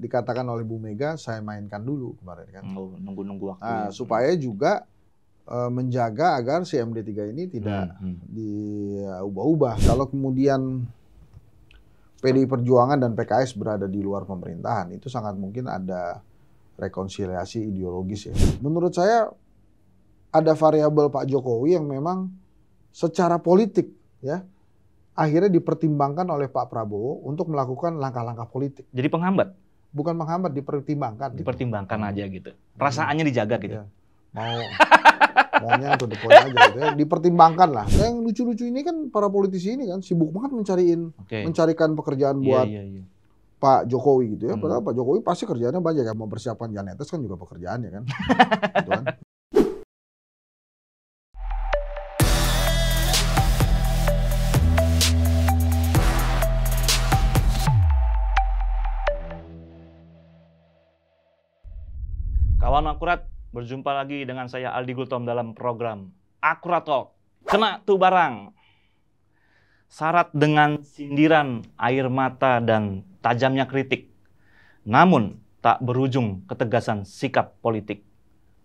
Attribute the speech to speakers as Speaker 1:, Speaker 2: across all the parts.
Speaker 1: dikatakan oleh Bu Mega saya mainkan dulu kemarin kan. Oh, nunggu-nunggu waktu. Nah, ya. hmm. supaya juga uh, menjaga agar si MD3 ini tidak hmm, hmm. diubah-ubah. Kalau kemudian PDI Perjuangan dan PKS berada di luar pemerintahan, itu sangat mungkin ada rekonsiliasi ideologis ya. Menurut saya ada variabel Pak Jokowi yang memang secara politik ya akhirnya dipertimbangkan oleh Pak Prabowo untuk melakukan langkah-langkah politik.
Speaker 2: Jadi penghambat bukan menghambat dipertimbangkan gitu. dipertimbangkan gitu. aja gitu hmm. perasaannya dijaga gitu ya. mau
Speaker 3: maunya tuh depan aja
Speaker 2: gitu ya. dipertimbangkan lah
Speaker 1: yang lucu-lucu ini kan para politisi ini kan sibuk banget mencariin okay. mencarikan pekerjaan iya, buat yeah, yeah. Pak Jokowi gitu ya, hmm. padahal Pak Jokowi pasti kerjanya banyak ya, mempersiapkan Janetes kan juga pekerjaannya kan, gitu kan.
Speaker 2: Kawan akurat, berjumpa lagi dengan saya Aldi Gultom dalam program Akurat Talk. Kena tuh barang. Syarat dengan sindiran, air mata, dan tajamnya kritik. Namun, tak berujung ketegasan sikap politik.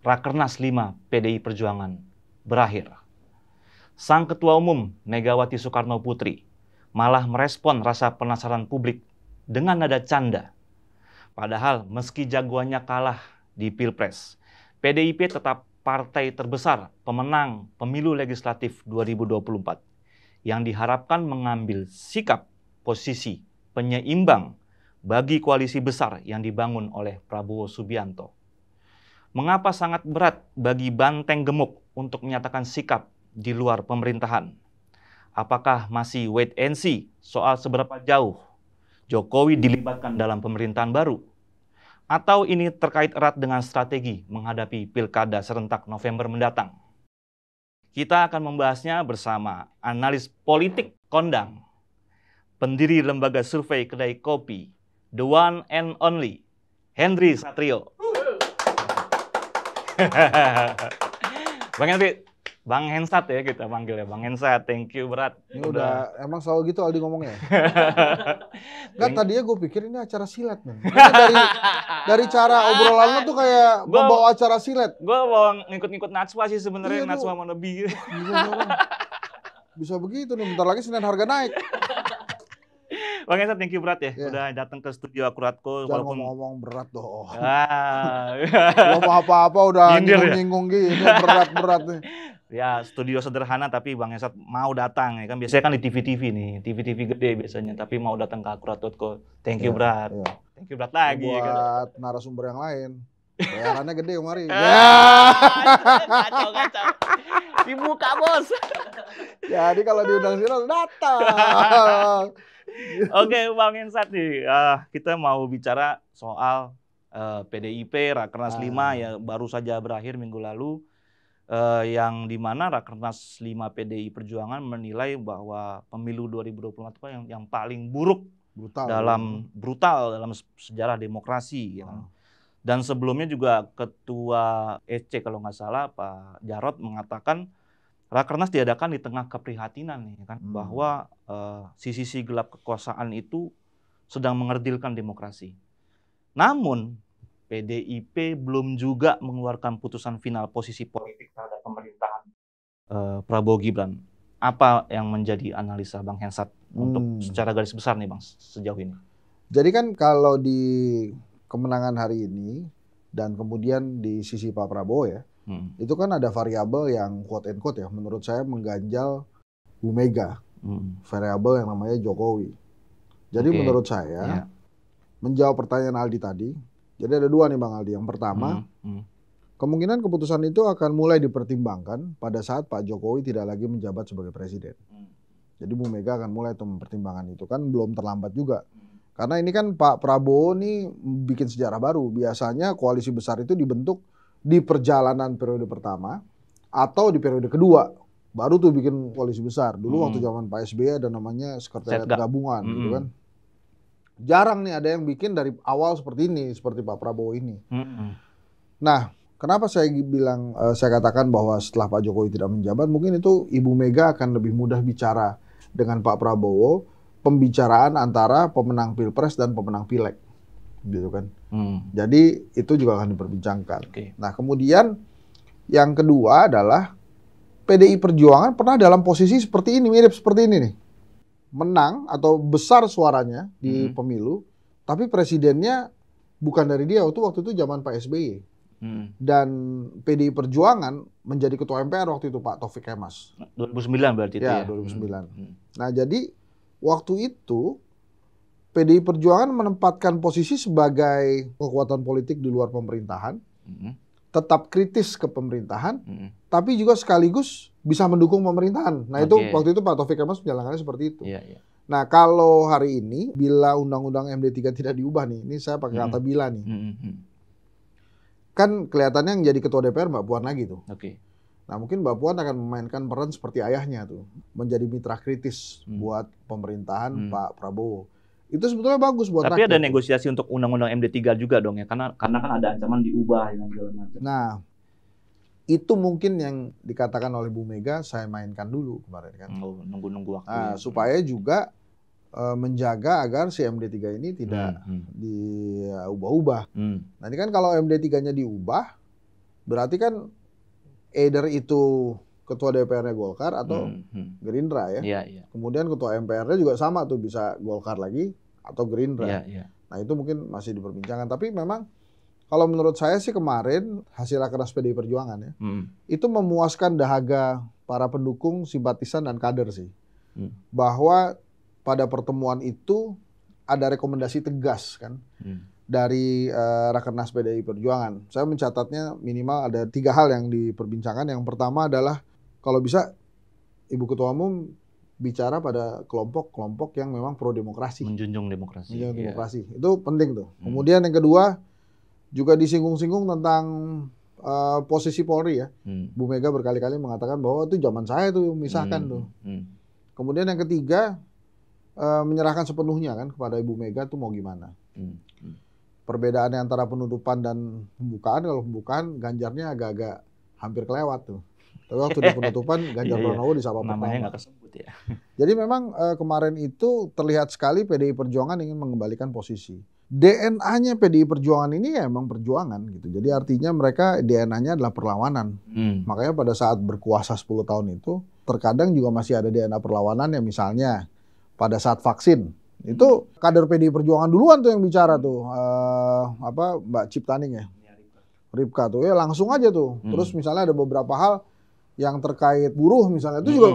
Speaker 2: Rakernas 5 PDI Perjuangan berakhir. Sang Ketua Umum Megawati Soekarno Putri malah merespon rasa penasaran publik dengan nada canda. Padahal meski jagoannya kalah di Pilpres. PDIP tetap partai terbesar pemenang pemilu legislatif 2024 yang diharapkan mengambil sikap posisi penyeimbang bagi koalisi besar yang dibangun oleh Prabowo Subianto. Mengapa sangat berat bagi banteng gemuk untuk menyatakan sikap di luar pemerintahan? Apakah masih wait and see soal seberapa jauh Jokowi dilibatkan dalam pemerintahan baru? atau ini terkait erat dengan strategi menghadapi pilkada serentak November mendatang? Kita akan membahasnya bersama analis politik kondang, pendiri lembaga survei kedai kopi, the one and only, Henry Satrio. Bang Henry, Bang Hensat ya kita panggil ya, Bang Hensat. Thank you berat. Ini udah, udah
Speaker 1: emang selalu gitu Aldi ngomongnya. Enggak tadinya gue pikir ini acara silat men. Dari dari cara obrolannya tuh kayak gua, membawa acara silat. Gue
Speaker 2: bawa ngikut-ngikut Natswa sih
Speaker 3: sebenarnya iya, Natswa
Speaker 2: mau lebih. Bisa begitu nih, bentar lagi Senin harga naik. Bang Esa, thank you berat ya, yeah. udah datang ke studio Akuratko. Jangan walaupun ngomong berat dong. Ah. ngomong
Speaker 1: apa-apa udah ya? nyinggung-nyinggung ya? gitu,
Speaker 2: berat-berat nih. Ya, studio sederhana tapi Bang Esat mau datang ya kan. Biasanya kan di TV-TV nih, TV-TV gede biasanya, tapi mau datang ke akurat.co. Thank you yeah, berat Yeah. Thank you berat lagi ya kan.
Speaker 1: Buat ya narasumber yang lain. Bayarannya gede kemarin. Ah,
Speaker 2: ya. Iya, iya dibuka bos jadi kalau diundang Sinol datang oke bang Insat nih uh, kita mau bicara soal uh, eh, PDIP Rakernas ah. 5 ya baru saja berakhir minggu lalu uh, yang dimana Rakernas 5 PDI Perjuangan menilai bahwa pemilu 2024 yang yang paling buruk brutal dalam brutal dalam sejarah demokrasi ya. Kan. Ah. Dan sebelumnya juga ketua EC kalau nggak salah Pak Jarot mengatakan Rakernas diadakan di tengah keprihatinan nih kan hmm. bahwa eh, sisi-sisi uh, gelap kekuasaan itu sedang mengerdilkan demokrasi. Namun PDIP belum juga mengeluarkan putusan final posisi politik terhadap pemerintahan uh, Prabowo Gibran. Apa yang menjadi analisa Bang Hensat hmm. untuk secara garis besar nih Bang sejauh ini?
Speaker 1: Jadi kan kalau di kemenangan hari ini dan kemudian di sisi Pak Prabowo ya, hmm. itu kan ada variabel yang quote and quote ya menurut saya mengganjal Bu Mega hmm. variabel yang namanya Jokowi
Speaker 3: jadi okay. menurut saya yeah.
Speaker 1: menjawab pertanyaan Aldi tadi jadi ada dua nih Bang Aldi yang pertama hmm. Hmm. kemungkinan keputusan itu akan mulai dipertimbangkan pada saat Pak Jokowi tidak lagi menjabat sebagai presiden hmm. jadi Bu Mega akan mulai tuh mempertimbangkan itu kan belum terlambat juga hmm. karena ini kan Pak Prabowo nih bikin sejarah baru. Biasanya koalisi besar itu dibentuk di perjalanan periode pertama atau di periode kedua baru tuh bikin koalisi besar. Dulu hmm. waktu zaman Pak SBY ada namanya sekretariat Setga. gabungan gitu hmm. gitu kan. Jarang nih ada yang bikin dari awal seperti ini, seperti Pak Prabowo ini. Hmm. Nah, Kenapa saya bilang eh, saya katakan bahwa setelah Pak Jokowi tidak menjabat, mungkin itu Ibu Mega akan lebih mudah bicara dengan Pak Prabowo pembicaraan antara pemenang pilpres dan pemenang pileg, gitu kan? Hmm. Jadi itu juga akan diperbincangkan. Okay. Nah kemudian yang kedua adalah PDI Perjuangan pernah dalam posisi seperti ini, mirip seperti ini nih. Menang atau besar suaranya di hmm. pemilu, tapi presidennya bukan dari dia, waktu itu zaman Pak SBY. Hmm. Dan PDI Perjuangan menjadi ketua MPR waktu itu Pak Taufik Kemas.
Speaker 2: 2009 berarti ya, itu ya? 2009. Ya? Hmm. hmm.
Speaker 1: Nah jadi waktu itu PDI Perjuangan menempatkan posisi sebagai kekuatan politik di luar pemerintahan, tetap kritis ke pemerintahan, tapi juga sekaligus bisa mendukung pemerintahan. Nah okay. itu waktu itu Pak Taufik Kemas menjalankannya seperti itu. Yeah, yeah. Nah kalau hari ini bila Undang-Undang MD3 tidak diubah nih, ini saya pakai kata bila nih, kan kelihatannya yang jadi Ketua DPR Mbak Puan lagi tuh. Oke. Okay. Nah mungkin Mbak Puan akan memainkan peran seperti ayahnya tuh, menjadi mitra kritis hmm. buat pemerintahan hmm. Pak Prabowo itu sebetulnya bagus buat Tapi rakyat. ada
Speaker 2: negosiasi untuk undang-undang MD3 juga dong ya karena karena kan ada ancaman diubah ya, dengan segala macam.
Speaker 1: Nah, itu mungkin yang dikatakan oleh Bu Mega saya mainkan dulu kemarin kan. Oh, nunggu-nunggu waktu. Nah, ya. supaya juga eh, menjaga agar si MD3 ini tidak hmm, hmm. diubah-ubah. Hmm. Nanti kan kalau MD3-nya diubah berarti kan eder itu ketua DPR-nya Golkar atau hmm, hmm. Gerindra ya. Yeah, yeah. Kemudian ketua MPR-nya juga sama tuh bisa Golkar lagi atau Gerindra. Yeah, yeah. Nah itu mungkin masih diperbincangkan. Tapi memang kalau menurut saya sih kemarin hasil rakernas PDI Perjuangan ya, hmm. itu memuaskan dahaga para pendukung, simpatisan dan kader sih. Hmm. Bahwa pada pertemuan itu ada rekomendasi tegas kan hmm. dari uh, Rakernas PDI Perjuangan. Saya mencatatnya minimal ada tiga hal yang diperbincangkan. Yang pertama adalah kalau bisa Ibu Ketua Umum bicara pada kelompok-kelompok yang memang pro demokrasi. Menjunjung demokrasi. Menjunjung iya. demokrasi. Itu penting tuh. Hmm. Kemudian yang kedua juga disinggung-singgung tentang uh, posisi Polri ya. Hmm. Bu Mega berkali-kali mengatakan bahwa itu zaman saya tuh misahkan hmm. tuh. Hmm. Kemudian yang ketiga uh, menyerahkan sepenuhnya kan kepada Ibu Mega tuh mau gimana. Hmm. hmm. Perbedaannya antara penutupan dan pembukaan kalau pembukaan Ganjarnya agak-agak hampir kelewat
Speaker 3: tuh. Tapi
Speaker 1: waktu di penutupan Ganjar iya, iya. Pranowo disapa Namanya nggak tersebut ya. Jadi memang uh, kemarin itu terlihat sekali PDI Perjuangan ingin mengembalikan posisi. DNA-nya PDI Perjuangan ini ya emang perjuangan gitu. Jadi artinya mereka DNA-nya adalah perlawanan. Hmm. Makanya pada saat berkuasa 10 tahun itu terkadang juga masih ada DNA perlawanan ya misalnya pada saat vaksin itu kader PDI Perjuangan duluan tuh yang bicara tuh uh, apa Mbak Ciptaning ya iya, Ripka tuh ya langsung aja tuh. Hmm. Terus misalnya ada beberapa hal yang terkait buruh misalnya itu juga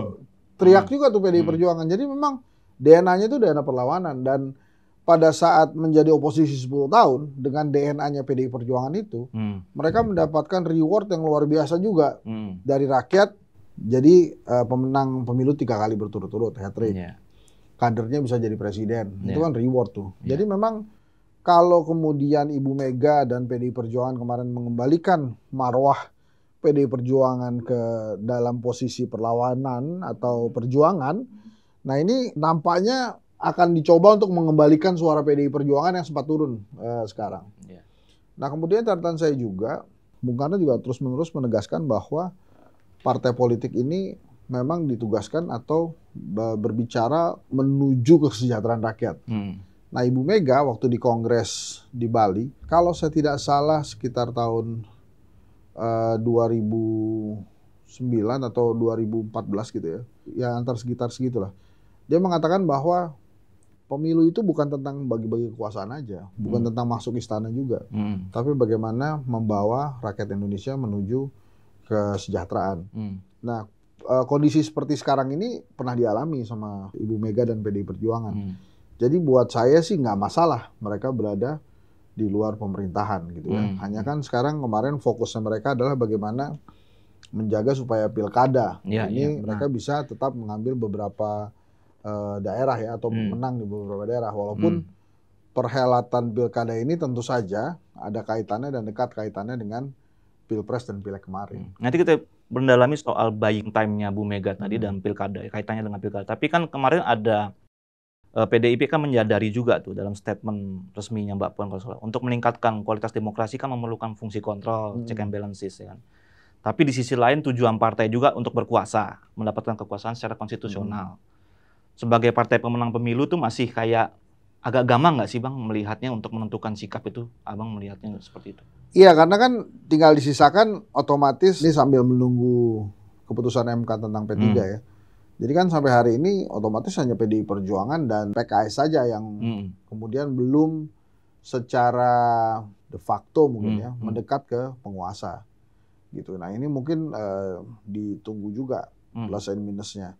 Speaker 1: teriak juga tuh PDI Perjuangan. Jadi memang DNA-nya itu DNA perlawanan dan pada saat menjadi oposisi 10 tahun dengan DNA-nya PDI Perjuangan itu, hmm. mereka mendapatkan reward yang luar biasa juga hmm. dari rakyat. Jadi uh, pemenang pemilu tiga kali berturut-turut hat trick. Yeah. Kadernya bisa jadi presiden. Yeah. Itu iya. kan reward tuh. Yeah. Jadi memang kalau kemudian Ibu Mega dan PDI Perjuangan kemarin mengembalikan marwah PDI Perjuangan ke dalam posisi perlawanan atau perjuangan. Nah ini nampaknya akan dicoba untuk mengembalikan suara PDI Perjuangan yang sempat turun eh, sekarang. Iya. Nah kemudian catatan saya juga, Bung Karno juga terus-menerus menegaskan bahwa partai politik ini memang ditugaskan atau berbicara menuju kesejahteraan rakyat. Hmm. Nah Ibu Mega waktu di Kongres di Bali, kalau saya tidak salah sekitar tahun 2009 eh, atau 2014 gitu ya. Ya antar sekitar segitulah. Dia mengatakan bahwa pemilu itu bukan tentang bagi-bagi kekuasaan aja, bukan hmm. tentang masuk istana juga, hmm. tapi bagaimana membawa rakyat Indonesia menuju kesejahteraan. Hmm. Nah, eh, kondisi seperti sekarang ini pernah dialami sama Ibu Mega dan PDI Perjuangan. Hmm. Jadi buat saya sih nggak masalah mereka berada di luar pemerintahan gitu ya. Hmm. Hanya kan sekarang kemarin fokusnya mereka adalah bagaimana menjaga supaya pilkada ya, ini ya, mereka nah. bisa tetap mengambil beberapa uh, daerah ya atau hmm. menang di beberapa daerah walaupun hmm. perhelatan pilkada ini tentu saja ada kaitannya dan dekat kaitannya dengan pilpres dan pilek kemarin.
Speaker 2: Hmm. Nanti kita mendalami soal buying time-nya Bu Mega tadi hmm. dan pilkada kaitannya dengan pilkada. Tapi kan kemarin ada PDIP eh, kan menyadari juga tuh dalam statement resminya Mbak Puan kalau untuk meningkatkan kualitas demokrasi kan memerlukan fungsi kontrol, hmm. check and balances ya kan. Tapi di sisi lain tujuan partai juga untuk berkuasa, mendapatkan kekuasaan secara konstitusional. Hmm. Sebagai partai pemenang pemilu tuh masih kayak agak gamang nggak sih Bang melihatnya untuk menentukan sikap itu? Abang melihatnya seperti itu.
Speaker 1: Iya, karena kan tinggal disisakan otomatis ini sambil menunggu keputusan MK tentang P3 hmm. ya jadi kan sampai hari ini otomatis hanya PDI Perjuangan dan PKS saja yang hmm. kemudian belum secara de facto mungkin hmm. ya mendekat ke penguasa gitu. Nah ini mungkin uh, ditunggu juga hmm. plus and minusnya.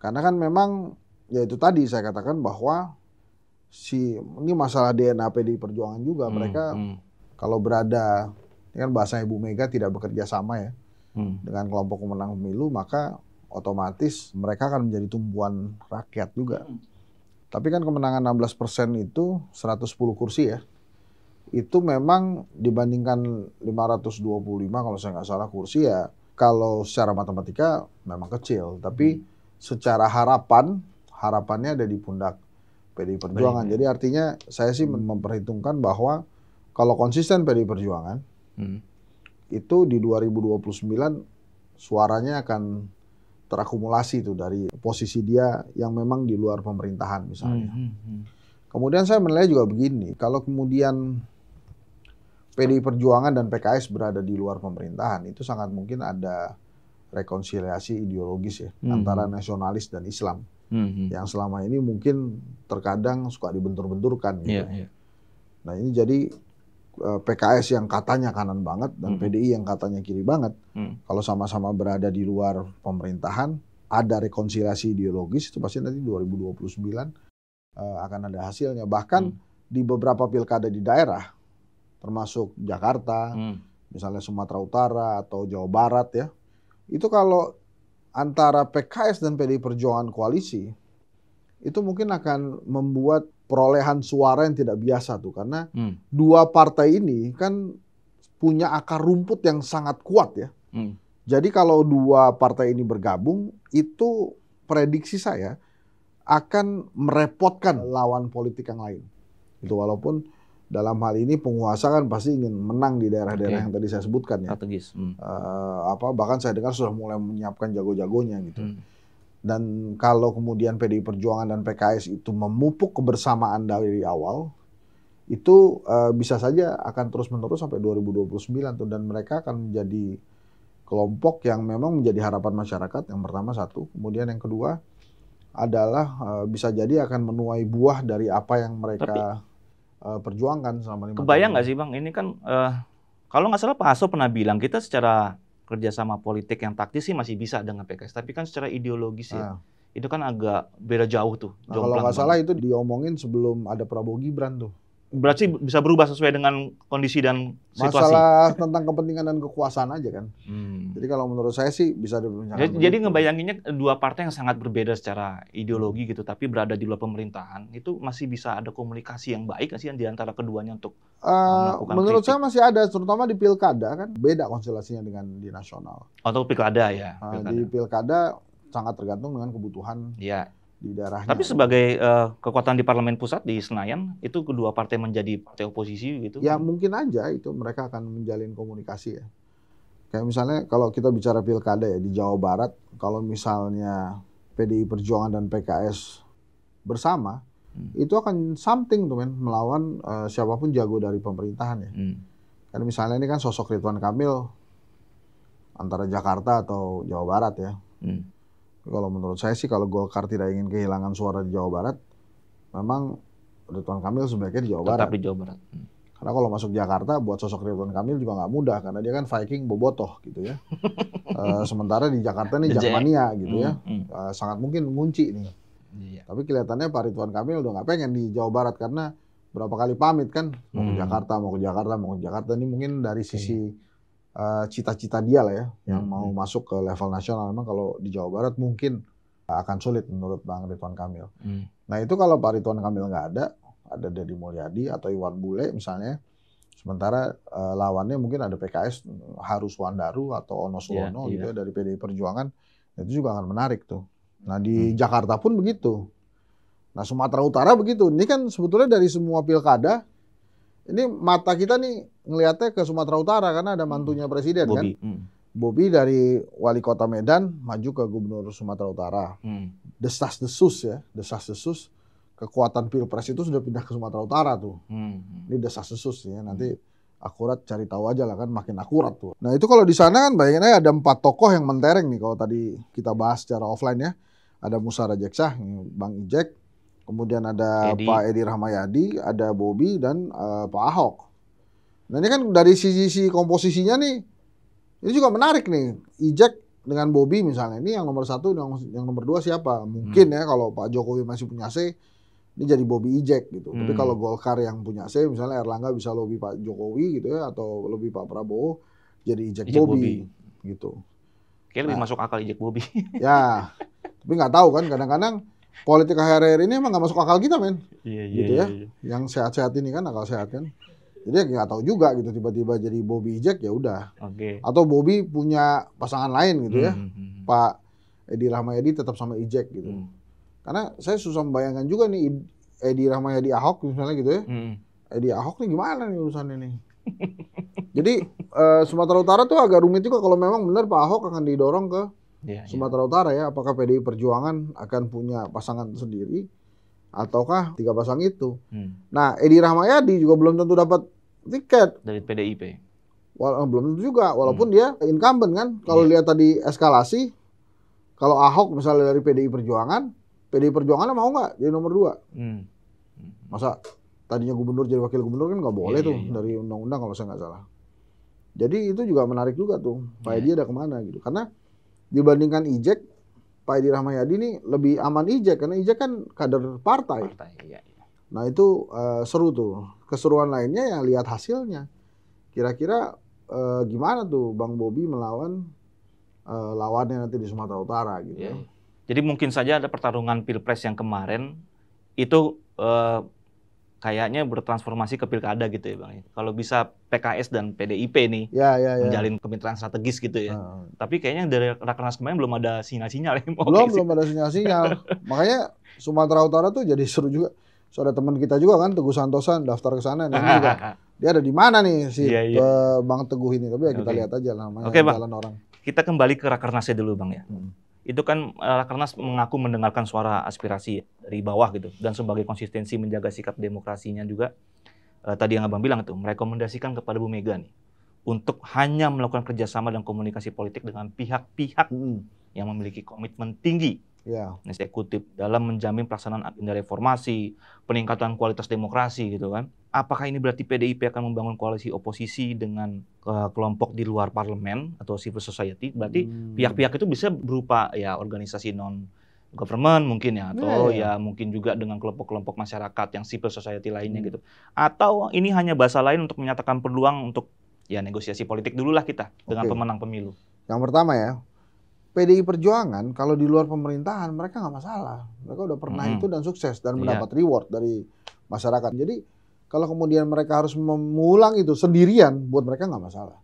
Speaker 1: Karena kan memang ya itu tadi saya katakan bahwa si ini masalah DNA PDI Perjuangan juga hmm. mereka hmm. kalau berada ini kan bahasa Ibu Mega tidak bekerja sama ya mm. dengan kelompok pemenang pemilu maka otomatis mereka akan menjadi tumpuan rakyat juga. Hmm. Tapi kan kemenangan 16 persen itu 110 kursi ya. Itu memang dibandingkan 525 kalau saya nggak salah kursi ya. Kalau secara matematika memang kecil. Tapi hmm. secara harapan, harapannya ada di pundak PDI Perjuangan. Jadi artinya saya sih hmm. memperhitungkan bahwa kalau konsisten PDI Perjuangan, hmm. itu di 2029 suaranya akan terakumulasi itu dari posisi dia yang memang di luar pemerintahan misalnya. Hmm, hmm, hmm. Kemudian saya menilai juga begini, kalau kemudian PDI Perjuangan dan PKS berada di luar pemerintahan itu sangat mungkin ada rekonsiliasi ideologis ya hmm. antara nasionalis dan Islam hmm. hmm. yang selama ini mungkin terkadang suka dibentur-benturkan gitu. Yeah, yeah. Nah ini jadi Eh, PKS yang katanya kanan banget dan hmm. PDI yang katanya kiri banget, hmm. kalau sama-sama berada di luar pemerintahan, ada rekonsiliasi ideologis itu pasti nanti 2029 uh, eh, akan ada hasilnya. Bahkan hmm. di beberapa pilkada di daerah, termasuk Jakarta, hmm. misalnya Sumatera Utara atau Jawa Barat ya, itu kalau antara PKS dan PDI Perjuangan koalisi, itu mungkin akan membuat perolehan suara yang tidak biasa tuh karena hmm. dua partai ini kan punya akar rumput yang sangat kuat ya. Hmm. Jadi kalau dua partai ini bergabung itu prediksi saya akan merepotkan lawan politik yang lain. Itu walaupun dalam hal ini penguasa kan pasti ingin menang di daerah-daerah okay. yang tadi saya sebutkan ya. Strategis. Hmm. Uh, apa bahkan saya dengar sudah mulai menyiapkan jago-jagonya gitu. Hmm. Dan kalau kemudian PDI Perjuangan dan PKS itu memupuk kebersamaan dari awal, itu uh, bisa saja akan terus-menerus sampai 2029 tuh dan mereka akan menjadi kelompok yang memang menjadi harapan masyarakat yang pertama satu, kemudian yang kedua adalah uh, bisa jadi akan menuai buah dari apa yang mereka Tapi, uh, perjuangkan selama ini. Kebayang
Speaker 2: nggak sih bang? Ini kan uh, kalau nggak salah Pak Hasso pernah bilang kita secara kerjasama politik yang taktis sih masih bisa dengan PKS. Tapi kan secara ideologis ya, ah. itu kan agak beda jauh tuh. Nah, kalau nggak salah
Speaker 1: itu diomongin sebelum ada Prabowo Gibran tuh
Speaker 2: berarti bisa berubah sesuai dengan kondisi dan situasi. Masalah
Speaker 1: tentang kepentingan dan kekuasaan aja kan. Hmm. Jadi kalau menurut saya sih bisa diperbincangkan. Jadi, jadi
Speaker 2: ngebayanginnya dua partai yang sangat berbeda secara ideologi gitu, tapi berada di luar pemerintahan itu masih bisa ada komunikasi yang baik sih di antara keduanya untuk
Speaker 1: uh, melakukan Menurut kritik. saya masih ada, terutama di pilkada kan beda konstelasinya dengan di nasional.
Speaker 2: Atau oh, pilkada ya. Nah, pilkada. Uh, di
Speaker 1: pilkada sangat tergantung dengan kebutuhan.
Speaker 2: Ya di daerahnya. Tapi sebagai uh, kekuatan di parlemen pusat di Senayan itu kedua partai menjadi partai oposisi gitu? Ya
Speaker 1: mungkin aja itu mereka akan menjalin komunikasi ya. Kayak misalnya kalau kita bicara pilkada ya di Jawa Barat, kalau misalnya PDI Perjuangan dan PKS bersama, hmm. itu akan something tuh men melawan uh, siapapun jago dari pemerintahan ya. Hmm. Karena misalnya ini kan sosok Ridwan Kamil antara Jakarta atau Jawa Barat ya. Hmm kalau menurut saya sih kalau Golkar tidak ingin kehilangan suara di Jawa Barat, memang Ridwan Kamil sebaiknya di Jawa Tetap Barat. Tetap di
Speaker 2: Jawa
Speaker 3: Barat. Hmm.
Speaker 1: Karena kalau masuk Jakarta buat sosok Ridwan Kamil juga nggak mudah karena dia kan Viking bobotoh gitu ya. e, sementara di Jakarta nih Jakmania gitu ya, hmm. E, sangat mungkin ngunci nih. Iya. Tapi kelihatannya Pak Ridwan Kamil udah nggak pengen di Jawa Barat karena berapa kali pamit kan mau ke hmm. Jakarta, mau ke Jakarta, mau ke Jakarta ini mungkin dari sisi hmm Eh, cita-cita uh, dia lah ya yang hmm. mau masuk ke level nasional. Memang kalau di Jawa Barat mungkin eh, akan sulit menurut Bang Ridwan Kamil. Hmm. Nah itu kalau Pak Ridwan Kamil nggak ada, ada Deddy Mulyadi atau Iwan Bule misalnya. Sementara uh, lawannya mungkin ada PKS Harus Wandaru atau Ono iya, Suwono yeah, gitu yeah. Ya, dari PDI Perjuangan. Itu juga akan menarik tuh. Nah di hmm. Jakarta pun begitu. Nah Sumatera Utara begitu. Ini kan sebetulnya dari semua pilkada ini mata kita nih ngelihatnya ke Sumatera Utara karena ada hmm. mantunya presiden kan? Bobby. kan. Hmm. Bobi dari wali kota Medan maju ke gubernur Sumatera Utara. Hmm. Desas desus ya, desas desus kekuatan pilpres itu sudah pindah ke Sumatera Utara tuh. Hmm. Ini desas desus ya nanti hmm. akurat cari tahu aja lah kan makin akurat tuh. Nah itu kalau di sana kan bayangin aja ada empat tokoh yang mentereng nih kalau tadi kita bahas secara offline ya. Ada Musa Rajeksah, Bang Ijek, kemudian ada Edi. Pak Edi Rahmayadi, ada Bobi dan uh, Pak Ahok. Nah ini kan dari sisi-sisi komposisinya nih, ini juga menarik nih. Ijek dengan Bobi misalnya, ini yang nomor satu, yang, yang nomor dua siapa? Mungkin hmm. ya kalau Pak Jokowi masih punya C, ini jadi Bobi Ijek gitu. Hmm. Tapi kalau Golkar yang punya C, misalnya Erlangga bisa lebih Pak Jokowi gitu ya, atau lebih Pak Prabowo, jadi Ijek, Ijek Bobi, gitu.
Speaker 2: Kayaknya nah, lebih masuk akal Ijek Bobi.
Speaker 1: ya, tapi nggak tahu kan kadang-kadang politik akhir-akhir ini emang gak masuk akal kita men
Speaker 3: iya, iya, gitu ya iya, iya.
Speaker 1: yang sehat-sehat ini kan akal sehat kan jadi ya nggak tahu juga gitu tiba-tiba jadi Bobby Jack ya udah okay. atau Bobby punya pasangan lain gitu ya hmm, hmm. hmm. Pak Edi Rahmayadi tetap sama Ijek gitu mm. karena saya susah membayangkan juga nih Edi Rahmayadi Ahok misalnya gitu ya mm. Edi Ahok nih gimana nih urusannya nih jadi uh, Sumatera Utara tuh agak rumit juga kalau memang benar Pak Ahok akan didorong ke yeah, iya. Sumatera yeah. Utara ya, apakah PDI Perjuangan akan punya pasangan sendiri ataukah tiga pasang itu. Hmm. Nah, Edi Rahmayadi juga belum tentu dapat
Speaker 2: tiket dari PDIP.
Speaker 1: Wal eh, belum tentu juga, walaupun hmm. dia incumbent kan. Kalau yeah. lihat tadi eskalasi, kalau Ahok misalnya dari PDI Perjuangan, PDI Perjuangan mau nggak jadi nomor dua? Hmm. Masa tadinya gubernur jadi wakil gubernur kan nggak iya, boleh yeah, tuh yeah, yeah. dari undang-undang kalau saya nggak salah. Jadi itu juga menarik juga tuh, iya. Pak Edi ada kemana gitu. Karena dibandingkan Ijek, Pak Edi Rahmayadi ini lebih aman Ijek karena Ijek kan kader partai. partai iya, iya. Nah itu uh, seru tuh. Keseruan lainnya ya lihat hasilnya. Kira-kira uh, gimana tuh Bang Bobi melawan uh, lawannya nanti di Sumatera Utara gitu. Yeah. Ya? Iya.
Speaker 2: Jadi mungkin saja ada pertarungan pilpres yang kemarin itu uh, kayaknya bertransformasi ke pilkada gitu ya bang. Ya. Kalau bisa PKS dan PDIP nih ya, ya, ya. menjalin kemitraan strategis gitu ya. Tapi kayaknya dari rakernas kemarin belum ada sinyal-sinyal. Ya, belum belum
Speaker 1: ada sinyal-sinyal. Makanya Sumatera Utara tuh jadi seru juga. So ada teman kita juga kan Teguh Santosan daftar ke sana nih juga. Dia ada di mana nih si ya, ya. Bang Teguh ini? Tapi ya kita okay. lihat aja namanya okay, jalan
Speaker 2: bang. orang. Kita kembali ke rakernasnya dulu Bang ya. Hmm itu kan eh, Rakernas mengaku mendengarkan suara aspirasi dari bawah gitu dan sebagai konsistensi menjaga sikap demokrasinya juga eh, tadi yang abang bilang itu merekomendasikan kepada Bu Mega nih untuk hanya melakukan kerjasama dan komunikasi politik dengan pihak-pihak hmm. yang memiliki komitmen tinggi yeah. eksekutif dalam menjamin pelaksanaan agenda reformasi, peningkatan kualitas demokrasi gitu kan. Apakah ini berarti PDIP akan membangun koalisi oposisi dengan uh, kelompok di luar parlemen atau civil society? Berarti hmm. pihak-pihak hmm. itu bisa berupa ya organisasi non government mungkin ya atau yeah, yeah. ya mungkin juga dengan kelompok-kelompok masyarakat yang civil society lainnya hmm. gitu. Atau ini hanya bahasa lain untuk menyatakan peluang untuk ya negosiasi politik dululah kita dengan pemenang pemilu.
Speaker 1: Yang pertama ya, PDI Perjuangan kalau di luar pemerintahan mereka nggak masalah. Mereka udah pernah hmm. itu dan sukses dan iya. mendapat yeah. reward dari masyarakat. Jadi kalau kemudian mereka harus memulang itu sendirian buat mereka nggak masalah.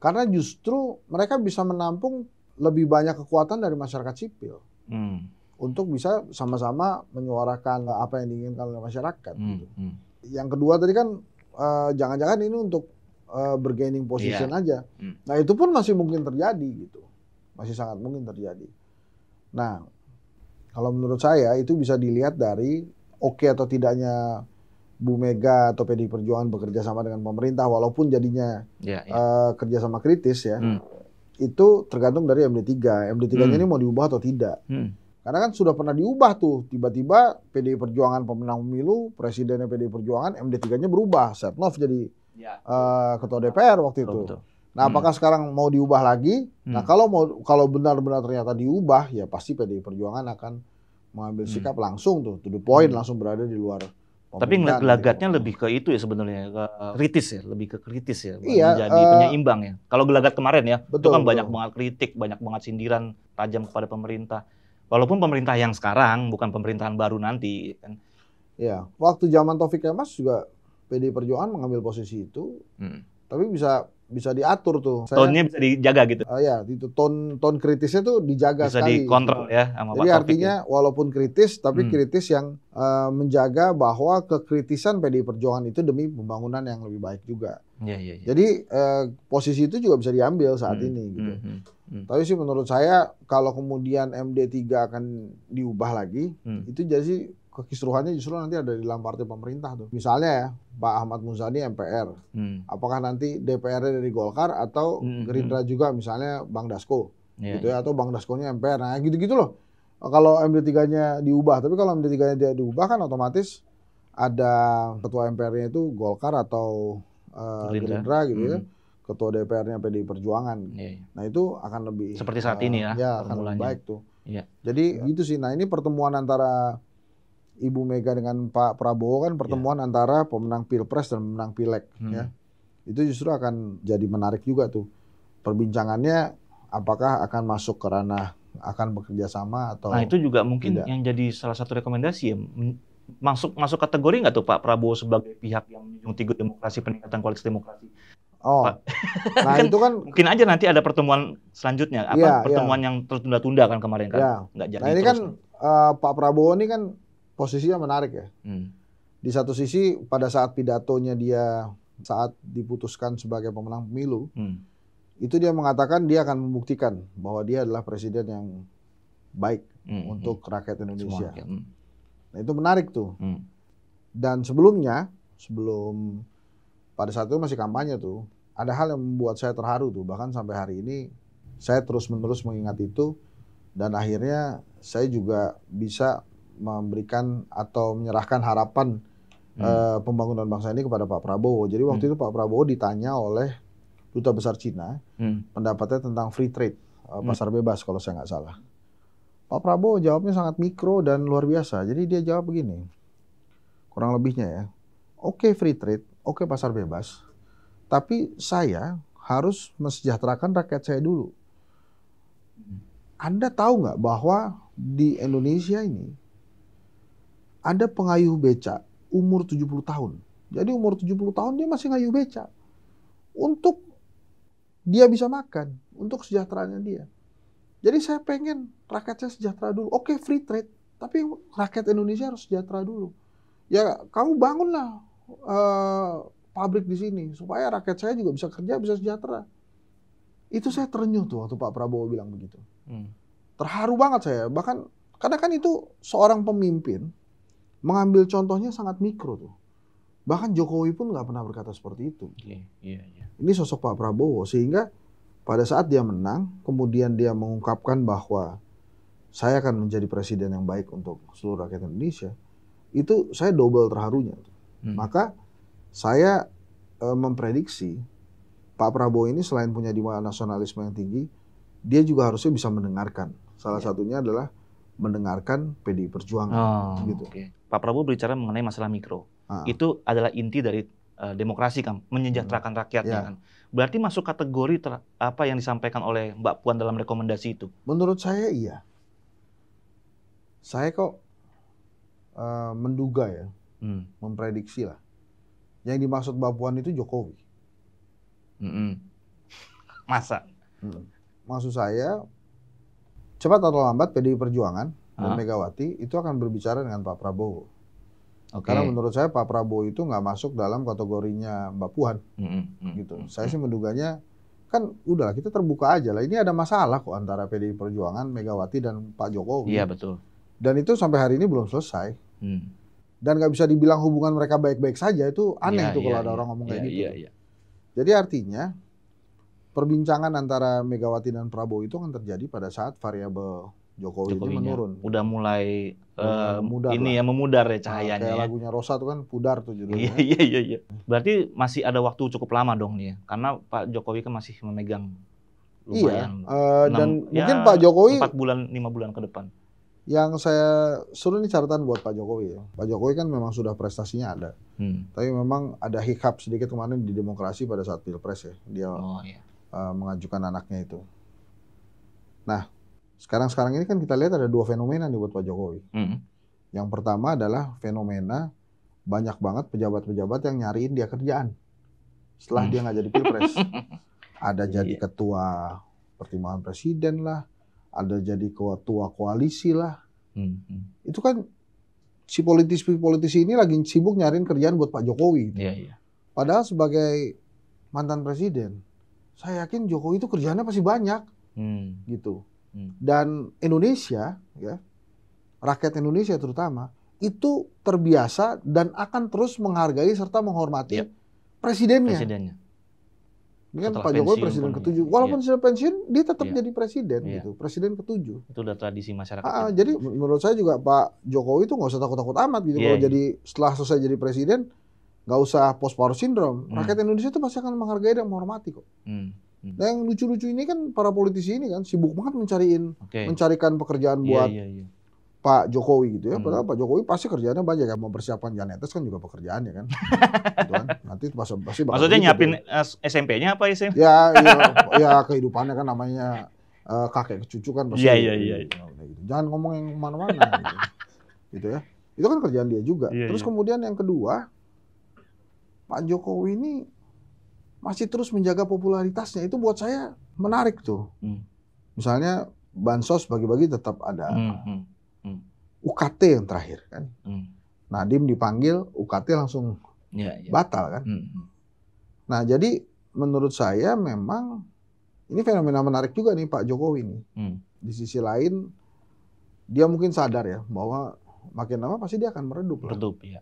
Speaker 1: Karena justru mereka bisa menampung lebih banyak kekuatan dari masyarakat sipil. Hmm. Untuk bisa sama-sama menyuarakan apa yang diinginkan oleh masyarakat. Hmm. Gitu. Hmm. Yang kedua tadi kan eh, jangan-jangan uh, ini untuk uh, bergaining position yeah. aja. Hmm. Nah itu pun masih mungkin terjadi gitu masih sangat mungkin terjadi. Nah, kalau menurut saya itu bisa dilihat dari oke okay atau tidaknya Bu Mega atau PD Perjuangan bekerja sama dengan pemerintah, walaupun jadinya ya, ya. Uh, eh, kerjasama kritis ya, hmm. itu tergantung dari MD3. MD3-nya hmm. ini mau diubah atau tidak. Hmm. Karena kan sudah pernah diubah tuh, tiba-tiba PDI Perjuangan pemenang pemilu, presidennya PDI Perjuangan, MD3-nya berubah, Setnov jadi ya. uh, ketua DPR waktu itu. betul. Nah, hmm. apakah sekarang mau diubah lagi? Nah, hmm. Nah, kalau mau kalau benar-benar ternyata diubah, ya pasti PDI Perjuangan akan mengambil hmm. sikap langsung tuh, to the point, hmm. langsung berada di luar tapi gitu.
Speaker 2: gelagatnya lebih ke itu ya sebenarnya ke eh, kritis ya, lebih ke kritis ya, iya, menjadi uh, eh, penyeimbang ya. Kalau gelagat kemarin ya, betul, itu kan betul. banyak banget kritik, banyak banget sindiran tajam kepada pemerintah. Walaupun pemerintah yang sekarang bukan pemerintahan baru nanti kan. Ya,
Speaker 1: waktu zaman Taufik Kemas juga PDI Perjuangan mengambil posisi
Speaker 2: itu. Hmm.
Speaker 1: Tapi bisa bisa diatur tuh. Saya, Tonnya bisa dijaga
Speaker 2: gitu. Uh, ya, itu ton
Speaker 1: ton kritisnya tuh dijaga bisa sekali. Bisa dikontrol
Speaker 2: ya sama Jadi Pak artinya
Speaker 1: ya. walaupun kritis tapi hmm. kritis yang uh, menjaga bahwa kekritisan PDI Perjuangan itu demi pembangunan yang lebih baik juga. Ya, ya, ya. Jadi uh, posisi itu juga bisa diambil saat hmm. ini
Speaker 3: gitu. Hmm. Hmm. hmm.
Speaker 1: Tapi sih menurut saya kalau kemudian MD3 akan diubah lagi, hmm. itu jadi kekisruhannya justru nanti ada di dalam partai pemerintah tuh. Misalnya ya, Pak Ahmad Muzani MPR. Hmm. Apakah nanti dpr dari Golkar atau hmm, hmm Gerindra hmm. juga misalnya Bang Dasko yeah, gitu ya yeah. atau Bang Dasko-nya MPR. Nah, gitu-gitu loh. Kalau MD3-nya diubah, tapi kalau MD3-nya dia diubah kan otomatis ada ketua MPR-nya itu Golkar atau uh, Gerindra. Gerindra gitu ya. hmm. ya. Ketua DPR-nya PDI Perjuangan. Yeah, yeah. Nah, itu akan lebih seperti saat uh, ini ya. Ya, akan lebih baik tuh. Yeah. Jadi yeah. gitu sih. Nah, ini pertemuan antara Ibu Mega dengan Pak Prabowo kan iya. pertemuan yeah. antara pemenang pilpres dan pemenang pileg hmm. ya itu justru akan jadi menarik juga tuh perbincangannya apakah akan masuk ke ranah akan bekerja sama atau nah itu juga mungkin tidak. yang
Speaker 2: jadi salah satu rekomendasi ya masuk masuk kategori nggak tuh Pak Prabowo sebagai pihak yang menjunjung tinggi demokrasi peningkatan kualitas demokrasi Oh, nah kan itu kan mungkin aja nanti ada pertemuan selanjutnya apa ya, pertemuan ya. yang tertunda-tunda kan kemarin kan ya. nggak jadi. Nah ini kan,
Speaker 1: terus. kan uh, Pak Prabowo ini kan posisinya menarik ya. Hmm. Di satu sisi pada saat pidatonya dia saat diputuskan sebagai pemenang pemilu, hmm. itu dia mengatakan dia akan membuktikan bahwa dia adalah presiden yang baik hmm. hmm untuk hmm. rakyat Indonesia. hmm. Nah itu menarik tuh. Hmm. Dan sebelumnya, sebelum pada saat itu masih kampanye tuh, ada hal yang membuat saya terharu tuh. Bahkan sampai hari ini saya terus menerus mengingat itu dan akhirnya saya juga bisa memberikan atau menyerahkan harapan hmm. uh, pembangunan bangsa ini kepada Pak Prabowo. Jadi waktu hmm. itu Pak Prabowo ditanya oleh duta besar Cina hmm. pendapatnya tentang free trade uh, pasar hmm. bebas kalau saya nggak salah. Pak Prabowo jawabnya sangat mikro dan luar biasa. Jadi dia jawab begini, kurang lebihnya ya, oke okay, free trade, oke okay, pasar bebas, tapi saya harus mesejahterakan rakyat saya dulu. Hmm. Anda tahu nggak bahwa di Indonesia ini ada pengayuh beca umur 70 tahun. Jadi umur 70 tahun dia masih ngayuh beca. Untuk dia bisa makan, untuk kesejahteraannya dia. Jadi saya pengen rakyat saya sejahtera dulu. Oke free trade, tapi rakyat Indonesia harus sejahtera dulu. Ya kamu bangunlah uh, pabrik di sini supaya rakyat saya juga bisa kerja, bisa sejahtera. Itu saya terenyuh tuh waktu Pak Prabowo bilang begitu. Hmm. Terharu banget saya. Bahkan karena kan itu seorang pemimpin mengambil contohnya sangat mikro tuh. Bahkan Jokowi pun nggak pernah berkata seperti itu. Yeah, yeah, yeah. Ini sosok Pak Prabowo sehingga pada saat dia menang, kemudian dia mengungkapkan bahwa saya akan menjadi presiden yang baik untuk seluruh rakyat Indonesia, itu saya double terharunya. Hmm. Maka saya e, memprediksi Pak Prabowo ini selain punya jiwa nasionalisme yang tinggi, dia juga harusnya bisa mendengarkan. Salah yeah. satunya adalah mendengarkan PDI Perjuangan oh, gitu.
Speaker 2: Okay. Pak Prabowo berbicara mengenai masalah mikro. Uh. Itu adalah inti dari uh, demokrasi kan, menyejahterakan hmm. rakyatnya yeah. kan. Berarti masuk kategori ter, apa yang disampaikan oleh Mbak Puan dalam rekomendasi itu? Menurut saya iya. Saya kok
Speaker 1: uh, menduga ya, hmm. memprediksi lah. Yang dimaksud Mbak Puan itu Jokowi.
Speaker 2: Mm -hmm. Masa? Hmm.
Speaker 1: Maksud saya, cepat atau lambat PDI Perjuangan dan Megawati itu akan berbicara dengan Pak Prabowo. Okay. Karena menurut saya Pak Prabowo itu nggak masuk dalam kategorinya Mbak Puan, mm -hmm. gitu. Mm -hmm. Saya sih menduganya kan udahlah kita terbuka aja lah. Ini ada masalah kok antara PDI Perjuangan, Megawati dan Pak Jokowi. Iya betul. Dan itu sampai hari ini belum selesai. Mm. Dan nggak bisa dibilang hubungan mereka baik-baik saja itu iya, aneh yeah, tuh yeah, kalau ada iya. orang ngomong kayak iya, gitu. Jadi artinya perbincangan antara Megawati dan Prabowo itu akan terjadi pada saat variabel Jokowi, Jokowi menurun.
Speaker 2: Udah mulai uh, ini lah. ya memudar ya nah, cahayanya. Nah, kayak ya. lagunya Rosa tuh kan pudar tuh judulnya. Iya, iya iya iya. Berarti masih ada waktu cukup lama dong nih, ya. karena Pak Jokowi kan masih memegang iya, lumayan. Iya.
Speaker 1: Uh, 6, dan ya, mungkin Pak
Speaker 2: Jokowi empat bulan lima bulan ke depan.
Speaker 1: Yang saya suruh ini catatan buat Pak Jokowi ya. Pak Jokowi kan memang sudah prestasinya ada. Hmm. Tapi memang ada hiccup sedikit kemarin di demokrasi pada saat pilpres ya. Dia oh, iya. uh, mengajukan anaknya itu. Nah, sekarang-sekarang ini kan kita lihat ada dua fenomena nih buat Pak Jokowi. Mm. Yang pertama adalah fenomena banyak banget pejabat-pejabat yang nyariin dia kerjaan setelah mm. dia nggak jadi pilpres. ada jadi iya. ketua pertimbangan presiden lah, ada jadi ketua koalisi lah. Hmm. hmm. Itu kan si politisi-politisi ini lagi sibuk nyariin kerjaan buat Pak Jokowi. Gitu. Iya, yeah, yeah. Padahal sebagai mantan presiden, saya yakin Jokowi itu kerjaannya pasti banyak. mm. Gitu. Hmm. Dan Indonesia, ya, rakyat Indonesia terutama itu terbiasa dan akan terus menghargai serta menghormati yep. Iya. presidennya. presidennya. Ini kan Pak Jokowi presiden ketujuh. Iya. Walaupun iya. sudah pensiun, dia tetap iya. jadi presiden iya. gitu.
Speaker 2: Presiden ketujuh. Itu udah tradisi masyarakat.
Speaker 1: Ah, ah ya. jadi menurut saya juga Pak Jokowi itu nggak usah takut-takut amat gitu. Iya, Kalau jadi setelah selesai jadi presiden, nggak usah post power syndrome. Hmm. Rakyat Indonesia itu pasti akan menghargai dan menghormati kok. Hmm. Hmm. Nah, yang lucu-lucu ini kan para politisi ini kan sibuk banget mencariin, okay. mencarikan pekerjaan iya, buat yeah, yeah. Pak Jokowi gitu ya. Hmm. Padahal Pak Jokowi pasti kerjaannya banyak ya. mau Mempersiapkan Janetes kan juga pekerjaannya kan.
Speaker 2: gitu kan. Nanti pasti pasti Maksudnya nyiapin eh, SMP-nya apa SMP?
Speaker 1: Ya, ya, ya kehidupannya kan namanya uh, kakek cucu kan pasti. Iya, iya, iya. iya. Gitu. Jangan ngomong yang kemana mana gitu.
Speaker 2: gitu ya. Itu kan
Speaker 1: kerjaan dia juga. Yeah, Terus yeah. kemudian yang kedua, Pak Jokowi ini masih terus menjaga popularitasnya itu buat saya menarik tuh. Hmm. Misalnya bansos bagi-bagi tetap ada. Hmm.
Speaker 3: Hmm. hmm.
Speaker 1: UKT yang terakhir kan. Hmm. Nadim dipanggil UKT langsung ya, ya. batal kan. Hmm, hmm. Nah jadi menurut saya memang ini fenomena menarik juga nih Pak Jokowi nih. Hmm. Di sisi lain dia mungkin sadar ya bahwa makin lama pasti dia akan meredup. Meredup lah. ya.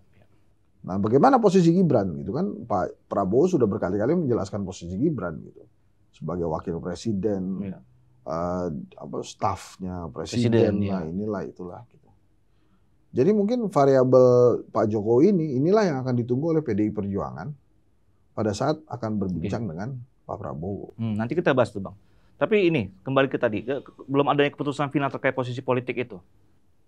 Speaker 1: Nah, bagaimana posisi Gibran gitu kan? Pak Prabowo sudah berkali-kali menjelaskan posisi Gibran gitu sebagai wakil presiden, ya. uh, apa stafnya presiden, presiden lah iya. ya. inilah itulah. Gitu. Jadi mungkin variabel Pak Jokowi ini inilah yang akan ditunggu oleh PDI Perjuangan pada saat
Speaker 2: akan berbincang ya. dengan Pak Prabowo. Hmm, nanti kita bahas tuh bang. Tapi ini kembali ke tadi, belum adanya keputusan final terkait posisi politik itu.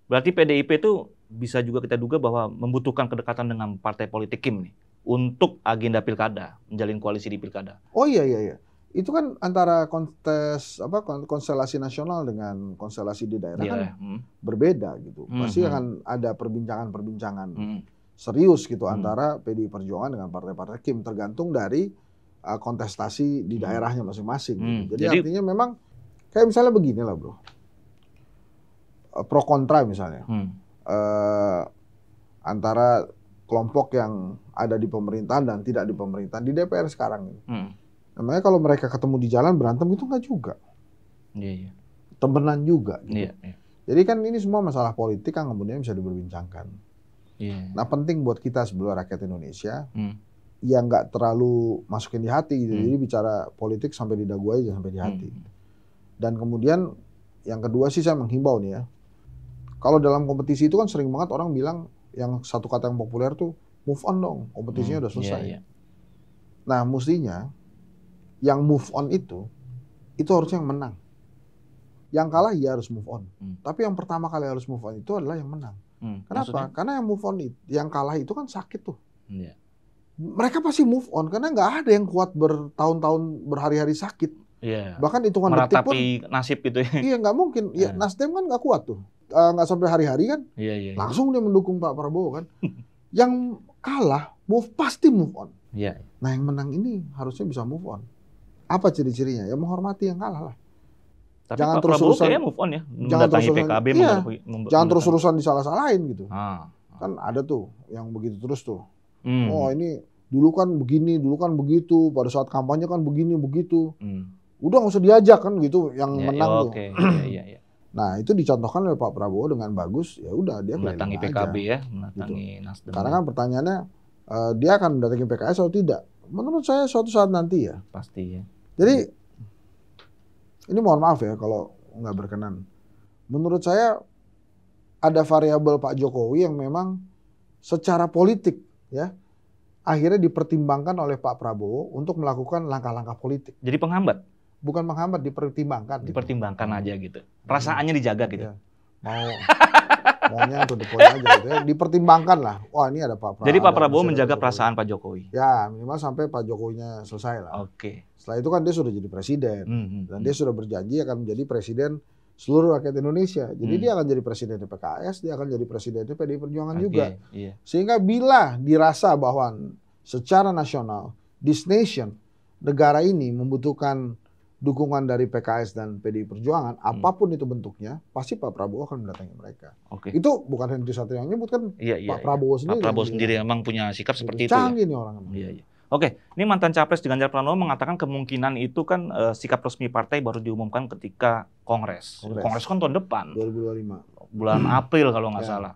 Speaker 2: Berarti PDIP itu bisa juga kita duga bahwa membutuhkan kedekatan dengan partai politik Kim nih untuk agenda pilkada, menjalin koalisi di pilkada.
Speaker 1: Oh iya iya iya. Itu kan antara kontes apa konstelasi nasional dengan konstelasi di daerah yeah. kan hmm. berbeda gitu. Hmm, Pasti hmm. akan ada perbincangan-perbincangan hmm. serius gitu hmm. antara PDI Perjuangan dengan partai-partai Kim tergantung dari eh, kontestasi di hmm. daerahnya masing-masing. Gitu. Hmm. Jadi, Jadi artinya memang kayak misalnya beginilah Bro Eh, pro kontra misalnya hmm. uh, antara kelompok yang ada di pemerintahan dan tidak di pemerintahan di DPR sekarang ini. Hmm. Namanya kalau mereka ketemu di jalan berantem itu enggak juga. Iya. Yeah, Temenan juga. Gitu. Yeah, yeah. Jadi kan ini semua masalah politik yang kemudian bisa diperbincangkan. Yeah. Iya. Nah penting buat kita sebelum rakyat Indonesia mm. yang nggak terlalu masukin di hati gitu. Mm. Jadi bicara politik sampai di dagu aja sampai di hati. Mm. Dan kemudian yang kedua sih saya menghimbau nih ya kalau dalam kompetisi itu kan sering banget orang bilang yang satu kata yang populer tuh move on dong, kompetisinya hmm, udah iya, selesai. Yeah, yeah. Nah, mestinya yang move on itu itu harusnya yang menang. Yang kalah ya harus move on. Hmm. Tapi yang pertama kali harus move on itu adalah yang menang.
Speaker 3: Hmm, Kenapa? Maksudnya?
Speaker 1: Karena yang move on itu, yang kalah itu kan sakit tuh. Hmm, yeah. Mereka pasti move on karena nggak ada yang kuat bertahun-tahun berhari-hari sakit.
Speaker 2: Yeah. Bahkan hitungan Meratapi detik pun nasib gitu ya. Iya
Speaker 1: nggak mungkin. Ya, yeah. Nasdem kan nggak kuat tuh. Eh, nggak uh, sampai hari-hari kan,
Speaker 3: iya, iya, iya, langsung
Speaker 1: dia mendukung Pak Prabowo kan. yang kalah move pasti move on. Iya. Nah yang menang ini harusnya bisa move on. Apa ciri-cirinya? Ya menghormati yang kalah lah.
Speaker 3: Tapi jangan terus Prabowo urusan, move on ya. Jangan terus urusan, PKB, iya, jangan terus
Speaker 1: urusan salah salahin gitu. Ah, ah, Kan ada tuh yang begitu terus tuh. Hmm. Oh ini dulu kan begini, dulu kan begitu. Pada saat kampanye kan begini begitu. Hmm. Udah nggak usah diajak kan gitu yang ya, ya menang ya,
Speaker 3: okay. tuh.
Speaker 2: iya, iya, iya.
Speaker 1: Nah itu dicontohkan oleh Pak Prabowo dengan bagus, ya udah dia mendatangi PKB aja,
Speaker 2: ya, gitu. mendatangi gitu. Nasdem. Karena ya. kan
Speaker 1: pertanyaannya uh, dia akan mendatangi PKS atau tidak? Menurut saya suatu saat nanti ya. Pasti ya. Jadi ini mohon maaf ya kalau nggak berkenan. Menurut saya ada variabel Pak Jokowi yang memang secara politik ya akhirnya dipertimbangkan oleh Pak Prabowo untuk
Speaker 2: melakukan langkah-langkah politik. Jadi penghambat bukan menghambat dipertimbangkan gitu. dipertimbangkan gitu. aja gitu perasaannya dijaga gitu ya. mau maunya tuh depan aja gitu ya. dipertimbangkan
Speaker 1: lah wah ini ada Pak Prabowo jadi Pak Prabowo menjaga Jokowi.
Speaker 2: perasaan Pak Jokowi ya minimal sampai Pak Jokowinya
Speaker 1: selesai lah oke okay. setelah itu kan dia sudah jadi presiden hmm, -hmm. dan hmm. dia sudah berjanji akan menjadi presiden seluruh rakyat Indonesia. Jadi hmm. dia akan jadi presiden PKS, dia akan jadi presiden PD Perjuangan okay, juga. Iya. Sehingga bila dirasa bahwa secara nasional this nation negara ini membutuhkan dukungan dari PKS dan PDI Perjuangan, hmm. apapun itu bentuknya, pasti Pak Prabowo akan mendatangi mereka. Okay. Itu bukan Henry Satrio yang nyebut kan
Speaker 3: iya, Pak
Speaker 2: iya, iya. Prabowo iya. sendiri. Pak Prabowo sendiri dia, emang punya sikap seperti itu. Ya? Canggih ya. nih orang Iya, iya. Oke, ini mantan capres di Ganjar Pranowo mengatakan kemungkinan itu kan e, sikap resmi partai baru diumumkan ketika kongres. Kongres, kongres kan tahun depan. 2025. Bulan hmm. April kalau nggak ya. salah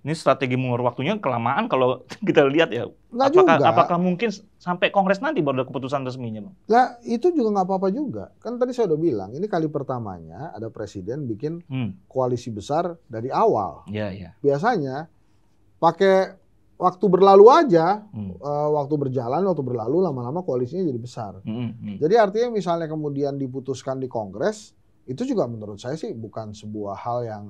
Speaker 2: ini strategi mengurus waktunya kelamaan kalau kita lihat ya. Nggak apakah, juga. apakah mungkin sampai kongres nanti baru ada keputusan resminya, Bang?
Speaker 1: Lah, itu juga nggak apa-apa juga. Kan tadi saya udah bilang, ini kali pertamanya ada presiden bikin hmm. koalisi besar dari awal. Iya, iya. Biasanya pakai waktu berlalu aja, hmm. uh, waktu berjalan, waktu berlalu lama-lama koalisinya jadi besar. Hmm, hmm, hmm. Jadi artinya misalnya kemudian diputuskan di kongres, itu juga menurut saya sih bukan sebuah hal yang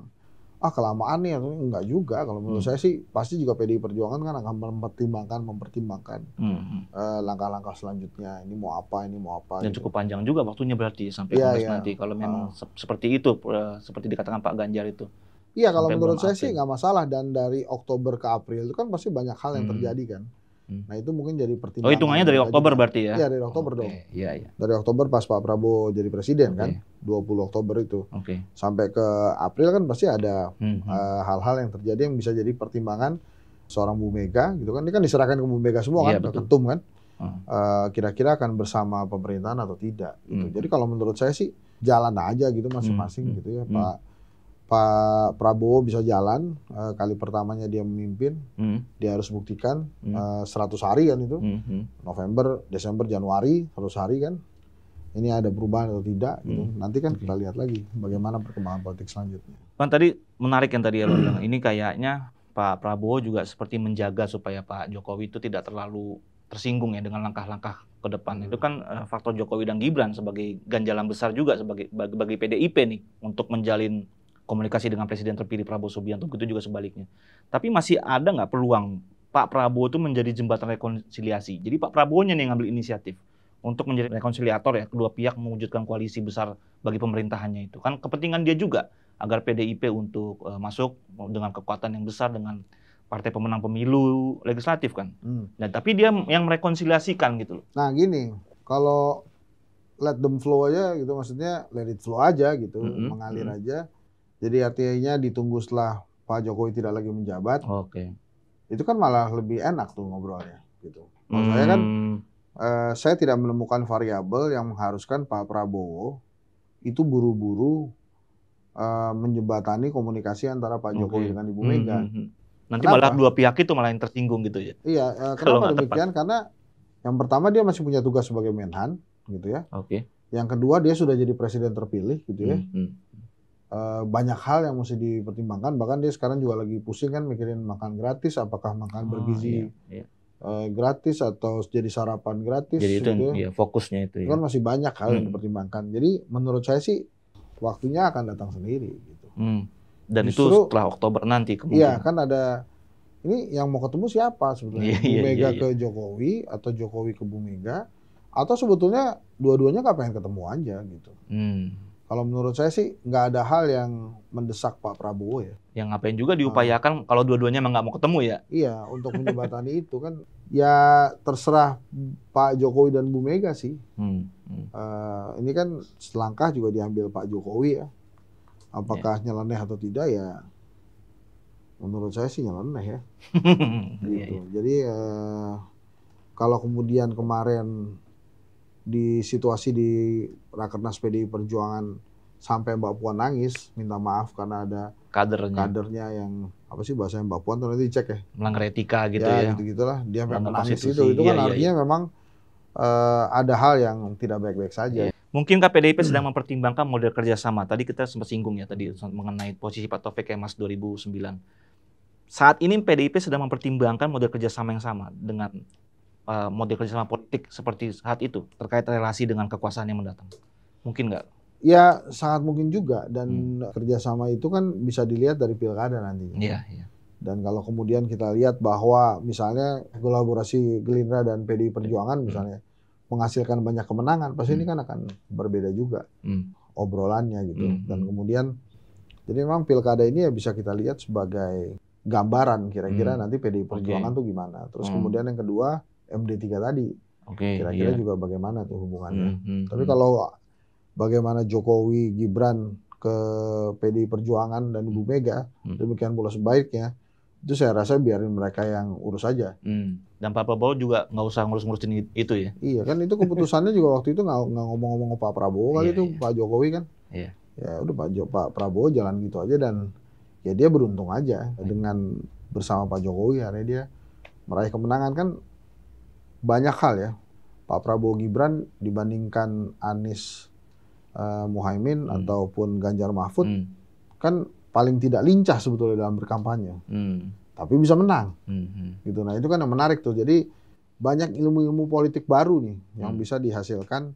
Speaker 1: ah kelamaan nih enggak juga kalau menurut hmm. saya sih pasti juga PDI Perjuangan kan akan mempertimbangkan mempertimbangkan hmm. uh, langkah-langkah selanjutnya
Speaker 2: ini mau apa ini mau apa dan gitu. cukup panjang juga waktunya berarti sampai ya, ya. nanti kalau ah. memang uh. Se seperti itu uh, seperti dikatakan Pak Ganjar itu
Speaker 1: Iya kalau menurut saya sih nggak masalah dan dari Oktober ke April itu kan pasti banyak hal yang hmm. terjadi kan. Hmm. Nah itu mungkin jadi pertimbangan. Oh hitungannya dari Oktober berarti ya? Iya dari Oktober okay. dong. Iya iya. Dari Oktober pas Pak Prabowo jadi presiden okay. kan, 20 Oktober itu. Oke. Okay. Sampai ke April kan pasti ada hmm, hmm. Eh, hal-hal hmm, uh, yang terjadi yang bisa jadi pertimbangan seorang Bu Mega gitu kan. Ini kan diserahkan ke Bu Mega semua iya, kan, yeah, ketum kan. Eh, kira-kira uh, kira akan bersama pemerintahan atau tidak. Gitu. Hmm. Jadi kalau menurut saya sih jalan aja gitu masing-masing hmm. gitu ya Pak Pak Prabowo bisa jalan uh, kali pertamanya dia memimpin, hmm. dia harus buktikan hmm. uh, eh, 100 hari kan
Speaker 3: itu, hmm. hmm.
Speaker 1: November, Desember, Januari 100 hari kan, ini ada perubahan atau tidak gitu. hmm. gitu. Nanti kan okay. kita lihat lagi bagaimana perkembangan politik selanjutnya.
Speaker 2: Pak tadi menarik yang tadi ya bilang, ini kayaknya Pak Prabowo juga seperti menjaga supaya Pak Jokowi itu tidak terlalu tersinggung ya dengan langkah-langkah ke depan. Itu kan eh, faktor Jokowi dan Gibran sebagai ganjalan besar juga sebagai bagi, bagi PDIP nih untuk menjalin komunikasi dengan Presiden terpilih Prabowo Subianto, begitu juga sebaliknya. Tapi masih ada nggak peluang Pak Prabowo itu menjadi jembatan rekonsiliasi? Jadi Pak Prabowo-nya nih yang ngambil inisiatif untuk menjadi rekonsiliator ya kedua pihak mewujudkan koalisi besar bagi pemerintahannya itu. Kan kepentingan dia juga agar PDIP untuk uh, masuk dengan kekuatan yang besar dengan partai pemenang pemilu legislatif kan. Hmm. Nah, tapi dia yang merekonsiliasikan gitu loh. Nah, gini,
Speaker 1: kalau let them flow aja gitu maksudnya let it flow aja gitu, -hmm. mengalir -hmm. aja jadi artinya ditunggu setelah Pak Jokowi tidak lagi menjabat. Oke. Okay. Itu kan malah lebih enak tuh ngobrolnya gitu. hmm. saya kan hmm. eh, saya tidak menemukan variabel yang mengharuskan Pak Prabowo itu buru-buru eh, menjembatani komunikasi antara Pak Jokowi okay. dengan Ibu Mega. Hmm, hmm,
Speaker 3: hmm. Nanti kenapa? malah dua
Speaker 1: pihak itu malah yang tersinggung gitu ya. Iya, eh, kenapa demikian? Tepat. Karena yang pertama dia masih punya tugas sebagai Menhan gitu ya. Oke. Okay. Yang kedua dia sudah jadi presiden terpilih gitu ya. Hmm. Eh, banyak hal yang mesti dipertimbangkan. Bahkan dia sekarang juga lagi pusing kan mikirin makan gratis, apakah makan oh, bergizi iya, iya. Uh, gratis atau jadi sarapan gratis. Jadi itu gitu. ya iya,
Speaker 2: fokusnya itu. Ya. Kan masih
Speaker 1: banyak hal hmm. yang dipertimbangkan. Jadi menurut saya sih waktunya akan
Speaker 2: datang sendiri gitu. Hmm. Dan Justru, itu setelah Oktober nanti kemudian. Iya
Speaker 1: kan ada ini yang mau ketemu siapa sebetulnya? Iya, iya, Bu Mega iya, iya. ke Jokowi atau Jokowi ke Bu Mega atau sebetulnya dua-duanya nggak pengen ketemu aja gitu. Hmm. Kalau menurut saya sih nggak ada hal yang mendesak Pak Prabowo ya.
Speaker 2: Yang ngapain juga nah. diupayakan nah, kalau dua-duanya emang nggak mau ketemu ya?
Speaker 1: Iya, untuk menjembatani itu kan ya terserah Pak Jokowi dan Bu Mega sih.
Speaker 3: Hmm, hmm.
Speaker 1: Uh, ini kan selangkah juga diambil Pak Jokowi ya. Apakah yeah. nyeleneh atau tidak ya? Menurut saya sih nyeleneh ya. Iya, iya. gitu. Yeah, yeah. Jadi uh, kalau kemudian kemarin di situasi di Rakernas PDI Perjuangan sampai Mbak Puan nangis minta maaf karena ada kadernya kadernya yang apa sih bahasanya Mbak Puan tuh nanti dicek ya
Speaker 2: melanggar etika gitu ya, ya. gitu gitulah dia memang nangis itu itu kan iya, iya artinya iya. memang uh,
Speaker 1: ada hal yang tidak baik-baik saja. Iya.
Speaker 2: Mungkin KPDIP sedang mempertimbangkan model kerjasama. Tadi kita sempat singgung ya tadi mengenai posisi Pak Taufik Kemas 2009. Saat ini PDIP sedang mempertimbangkan model kerjasama yang sama dengan Eh, model kerjasama politik seperti saat itu terkait relasi dengan kekuasaan yang mendatang? Mungkin nggak?
Speaker 1: Ya sangat mungkin juga dan hmm. kerjasama itu kan bisa dilihat dari pilkada nantinya. Iya. yeah. Dan kalau kemudian kita lihat bahwa misalnya kolaborasi Gerindra dan PDI Perjuangan hmm. misalnya menghasilkan banyak kemenangan, pasti hmm. ini kan akan berbeda juga hmm. obrolannya gitu. Hmm. Dan hmm. kemudian jadi memang pilkada ini ya bisa kita lihat sebagai gambaran kira-kira hmm. nanti PDI Perjuangan okay. tuh gimana. Terus hmm. kemudian yang kedua MD3 tadi.
Speaker 3: Oke. Okay, Kira-kira iya. juga
Speaker 1: bagaimana tuh hubungannya. Hmm, hmm, Tapi hmm. kalau bagaimana Jokowi Gibran ke PDI Perjuangan dan Ibu hmm. Mega, hmm. demikian pula sebaiknya itu saya rasa biarin
Speaker 2: mereka yang urus aja. Hmm. Dan Pak Prabowo juga nggak usah ngurus-ngurusin itu ya?
Speaker 1: Iya kan itu keputusannya juga waktu itu nggak ngomong-ngomong Pak Prabowo kali iya, itu iya. Pak Jokowi kan.
Speaker 3: Iya.
Speaker 2: Ya udah Pak, jo
Speaker 1: Pak Prabowo jalan gitu aja dan ya dia beruntung aja iya. dengan bersama Pak Jokowi akhirnya dia meraih kemenangan kan banyak hal ya. Pak Prabowo Gibran dibandingkan Anies uh, eh, Muhaimin hmm. ataupun Ganjar Mahfud hmm. kan paling tidak lincah sebetulnya dalam berkampanye. Hmm. Tapi bisa menang. Hmm. hmm. Gitu. Nah, itu kan yang menarik tuh. Jadi banyak ilmu-ilmu politik baru nih hmm. yang bisa dihasilkan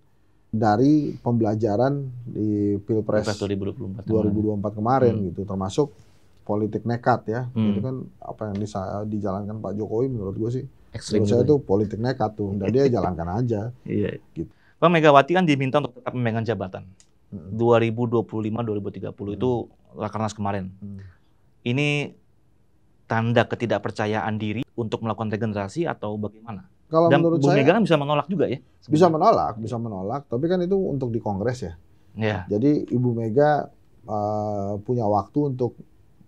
Speaker 1: dari pembelajaran di Pilpres
Speaker 2: 2024
Speaker 1: kemarin, 2024 kemarin hmm. gitu termasuk politik nekat ya. Hmm. Itu kan apa yang
Speaker 2: dijalankan Pak Jokowi menurut gue sih
Speaker 3: ekstrim. Menurut saya itu
Speaker 1: politik nekat tuh, dan dia jalankan aja.
Speaker 3: Iya.
Speaker 2: Gitu. Pak Megawati kan diminta untuk tetap memegang jabatan. Hmm. 2025-2030 hmm. itu rakernas kemarin. Hmm. Ini tanda ketidakpercayaan diri untuk melakukan regenerasi atau bagaimana? Kalau Dan menurut Bu saya, Mega kan bisa menolak juga ya? Sebenarnya. Bisa
Speaker 1: menolak, bisa menolak. Tapi kan itu untuk di Kongres ya. Iya. Jadi Ibu Mega uh, punya waktu untuk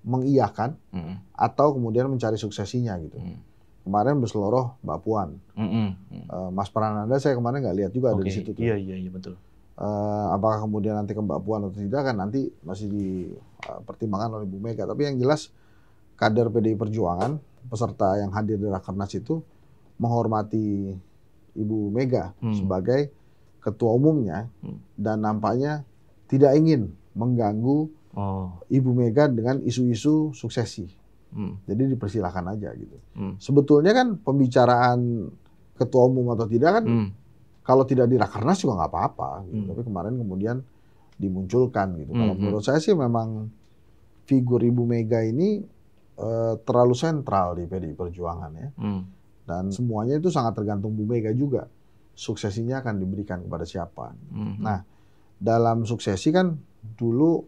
Speaker 1: mengiyakan hmm. atau kemudian mencari suksesinya gitu. Hmm kemarin berseloroh Mbak Puan. Mm -hmm. uh, Mas Prananda saya kemarin nggak lihat juga okay. ada di situ tuh. Iya iya iya betul. Uh, apakah kemudian nanti ke Mbak Puan atau tidak kan nanti masih dipertimbangkan eh, oleh Bu Mega. Tapi yang jelas kader PDI Perjuangan peserta yang hadir di rakernas itu menghormati Ibu Mega hmm. sebagai ketua umumnya hmm. dan nampaknya tidak ingin mengganggu oh. Ibu Mega dengan isu-isu suksesi. Hmm. Jadi dipersilahkan aja gitu. Hmm. Sebetulnya kan pembicaraan ketua umum atau tidak kan hmm. kalau tidak di rakernas juga nggak apa-apa. Gitu. Hmm. Tapi kemarin kemudian dimunculkan gitu. Hmm. Kalau hmm. menurut saya sih memang figur Ibu Mega ini e, terlalu sentral di PDI Perjuangan ya. Hmm. Dan semuanya itu sangat tergantung Bu Mega juga. Suksesinya akan diberikan kepada siapa. Hmm. hmm. Nah, dalam suksesi kan dulu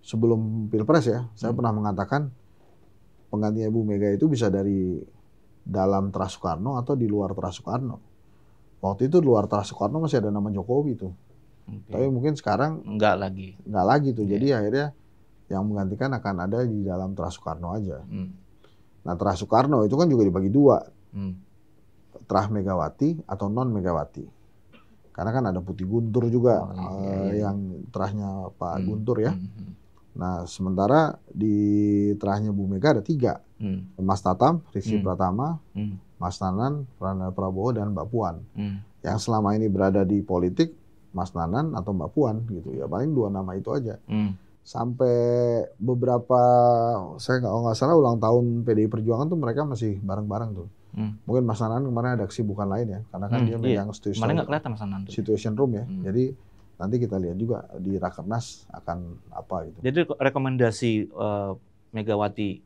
Speaker 1: sebelum Pilpres ya, hmm. saya pernah mengatakan penggantinya Ibu Mega itu bisa dari dalam Teras Soekarno atau di luar Teras Soekarno. Waktu itu di luar Teras Soekarno masih ada nama Jokowi tuh. Okay. Tapi mungkin sekarang nggak lagi. Nggak lagi tuh. Yeah. Jadi iya. akhirnya yang menggantikan akan ada di dalam Teras Soekarno aja. Mm. Nah Teras Soekarno itu kan juga dibagi dua. Mm. Teras Megawati atau non Megawati. Karena kan ada Putih Guntur juga oh, iya, eh, iya. yang terasnya Pak hmm. Guntur ya. Hmm. hmm. Nah, sementara di terahnya Bu Mega ada tiga, hmm. Mas Tatam, Rizky hmm. Pratama, hmm. Mas Nanan, Prabowo dan Mbak Puan. Hmm. Yang selama ini berada di politik, Mas Nanan atau Mbak Puan gitu ya, paling dua nama itu aja. Hmm. Sampai beberapa, saya nggak oh, salah ulang tahun PDI Perjuangan tuh mereka masih bareng-bareng tuh. Hmm. Mungkin Mas Nanan kemarin ada kesibukan lain ya, karena kan hmm, dia iya. megang situation, situation room ya. Hmm. Jadi nanti kita lihat juga di Rakernas akan apa
Speaker 2: gitu. Jadi rekomendasi uh, Megawati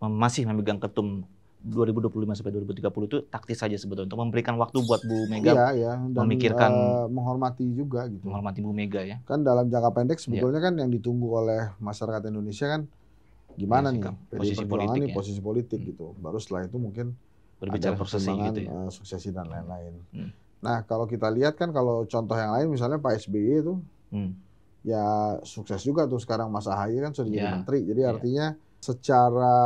Speaker 2: masih memegang ketum 2025 sampai 2030 itu taktis saja sebetulnya untuk memberikan waktu buat Bu Mega iya, iya. Dan, memikirkan uh,
Speaker 1: menghormati juga gitu. Menghormati Bu Mega ya. Kan dalam jangka pendek sebetulnya iya. kan yang ditunggu oleh masyarakat Indonesia kan gimana iya Sikap, nih posisi politik, ya. posisi politik hmm. gitu. Baru setelah itu mungkin berbicara prosesi gitu ya. Uh, suksesi dan lain-lain. Hmm. Nah kalau kita lihat kan kalau contoh yang lain misalnya Pak SBY itu hmm. ya sukses juga tuh sekarang Mas Ahaye kan sudah yeah. jadi ya, menteri. Jadi yeah. artinya secara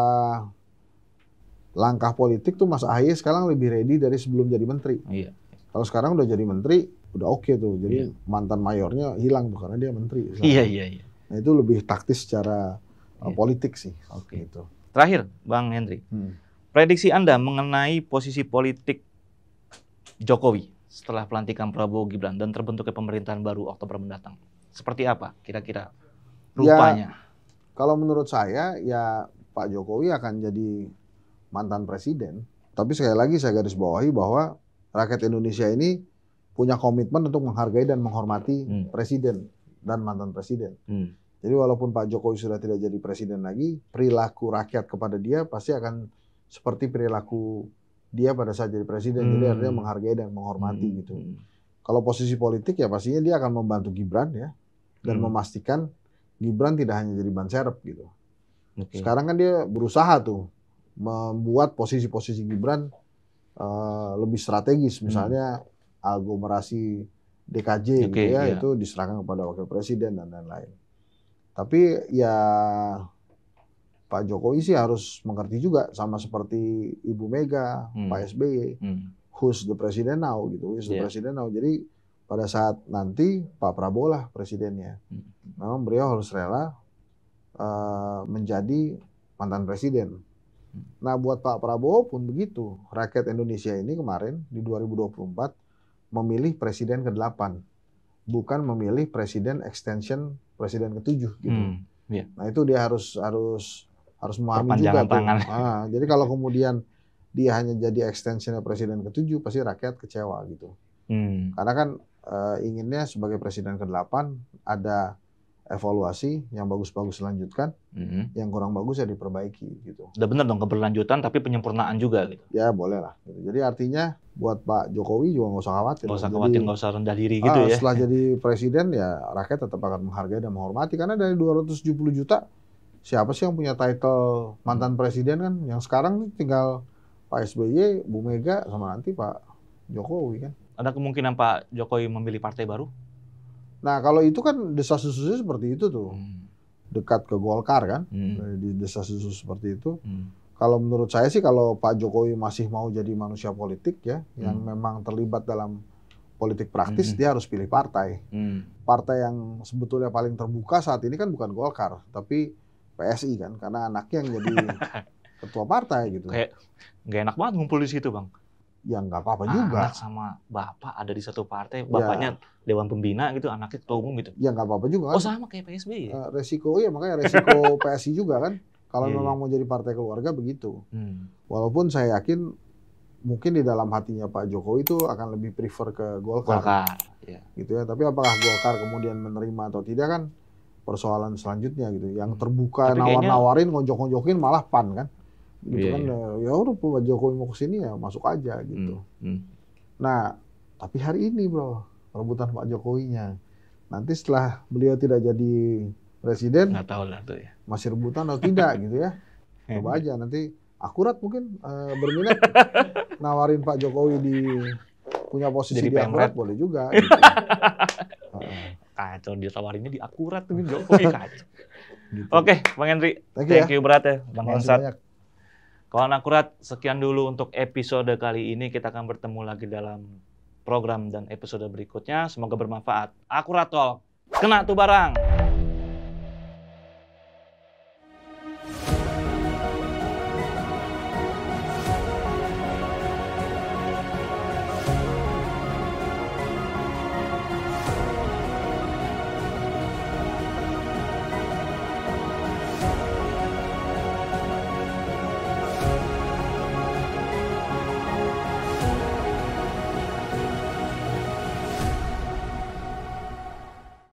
Speaker 1: langkah politik tuh Mas Ahaye sekarang lebih ready dari sebelum jadi menteri. Yeah. Kalau sekarang udah jadi menteri udah oke okay tuh. Jadi yeah. mantan mayornya hilang tuh karena dia menteri. Iya iya iya. Nah itu lebih taktis secara yeah. Uh, iya. politik sih. Oke okay. itu.
Speaker 2: Terakhir Bang Hendri. Hmm. Prediksi Anda mengenai posisi politik Jokowi setelah pelantikan Prabowo Gibran dan terbentuknya pemerintahan baru Oktober mendatang? Seperti apa kira-kira rupanya? Ya,
Speaker 1: kalau menurut saya ya Pak Jokowi akan jadi mantan presiden. Tapi sekali lagi saya garis bawahi bahwa rakyat Indonesia ini punya komitmen untuk menghargai dan menghormati hmm. presiden dan mantan presiden. Hmm. Jadi walaupun Pak Jokowi sudah tidak jadi presiden lagi, perilaku rakyat kepada dia pasti akan seperti perilaku dia pada saat jadi presiden. Hmm. Jadi artinya menghargai dan menghormati hmm. gitu. Kalau posisi politik ya pastinya dia akan membantu Gibran ya dan hmm. memastikan Gibran tidak hanya jadi ban serep gitu. Okay. Sekarang kan dia berusaha tuh membuat posisi-posisi Gibran uh, lebih strategis, hmm. misalnya hmm. aglomerasi DKJ okay, gitu ya, iya. itu diserahkan kepada wakil presiden dan lain-lain. Tapi ya Pak Jokowi sih harus mengerti juga sama seperti Ibu Mega, hmm. Pak SBY, e. hmm. who's the president now gitu, who's the yeah. president now. Jadi pada saat nanti Pak Prabowo lah presidennya. Hmm. beliau harus rela uh, menjadi mantan presiden. Hmm. Nah buat Pak Prabowo pun begitu. Rakyat Indonesia ini kemarin di 2024 memilih presiden ke-8. Bukan memilih presiden extension presiden ke-7 gitu.
Speaker 3: Hmm. Yeah.
Speaker 1: Nah itu dia harus harus harus memahami juga tangan. tuh. Ah, jadi kalau kemudian dia hanya jadi extensionnya presiden ketujuh, pasti rakyat kecewa gitu. Hmm. Karena kan e, inginnya sebagai presiden ke-8 ada evaluasi yang bagus-bagus lanjutkan, hmm. yang kurang bagus ya diperbaiki gitu.
Speaker 2: Udah benar dong keberlanjutan tapi penyempurnaan juga gitu. Ya boleh lah.
Speaker 1: Gitu. Jadi artinya buat Pak Jokowi juga nggak usah khawatir. Nggak usah khawatir, nggak
Speaker 2: usah rendah diri gitu ah, ya. Setelah
Speaker 1: jadi presiden ya rakyat tetap akan menghargai dan menghormati karena dari 270 juta siapa sih yang punya title mantan presiden kan? Yang sekarang tinggal Pak SBY, Bu Mega, sama nanti Pak Jokowi kan.
Speaker 2: Ada kemungkinan Pak Jokowi memilih partai baru?
Speaker 1: Nah kalau itu kan desas-desusnya seperti itu tuh. Hmm. Dekat ke Golkar kan, hmm. di desas-desus seperti itu. Hmm. Kalau menurut saya sih kalau Pak Jokowi masih mau jadi manusia politik ya, hmm. yang memang terlibat dalam politik praktis, hmm. dia harus pilih partai. Hmm. Partai yang sebetulnya paling terbuka saat ini kan bukan Golkar, tapi PSI kan karena anaknya yang jadi ketua partai gitu.
Speaker 3: Kayak
Speaker 2: nggak enak banget ngumpul di situ bang. Ya nggak apa-apa juga. Anak sama bapak ada di satu partai, bapaknya ya. dewan pembina gitu, anaknya ketua umum gitu. Ya nggak apa-apa juga. Oh, kan. Oh sama
Speaker 1: kayak PSB. Ya? Eh, resiko ya makanya resiko PSI juga kan. Kalau yeah, iya. memang mau jadi partai keluarga begitu. Hmm. Walaupun saya yakin mungkin di dalam hatinya Pak Jokowi itu akan lebih prefer ke Golkar. Golkar. Yeah. Gitu ya. Tapi apakah Golkar kemudian menerima atau tidak kan? persoalan selanjutnya gitu. Yang hmm. terbuka nawar-nawarin, ngonjok-ngonjokin malah pan kan. Gitu iya, kan iya. Eh, ya udah Pak Jokowi mau kesini ya masuk aja hmm, gitu. Hmm, hmm. Nah, tapi hari ini bro, rebutan Pak Jokowinya. Nanti setelah beliau tidak jadi presiden, nggak tahu lah tuh ya. Masih rebutan atau tidak gitu ya? Coba hmm. aja nanti akurat mungkin uh, berminat nawarin Pak Jokowi di punya posisi jadi di akurat boleh juga.
Speaker 2: Gitu kacau ditawarinnya di akurat tuh Jokowi kacau. gitu. Oke, okay, Bang Henry. Thank you, thank ya. you ya. berat ya, Bang Hensat. Kawan akurat, sekian dulu untuk episode kali ini. Kita akan bertemu lagi dalam program dan episode berikutnya. Semoga bermanfaat. Akurat Tol, kena tuh barang.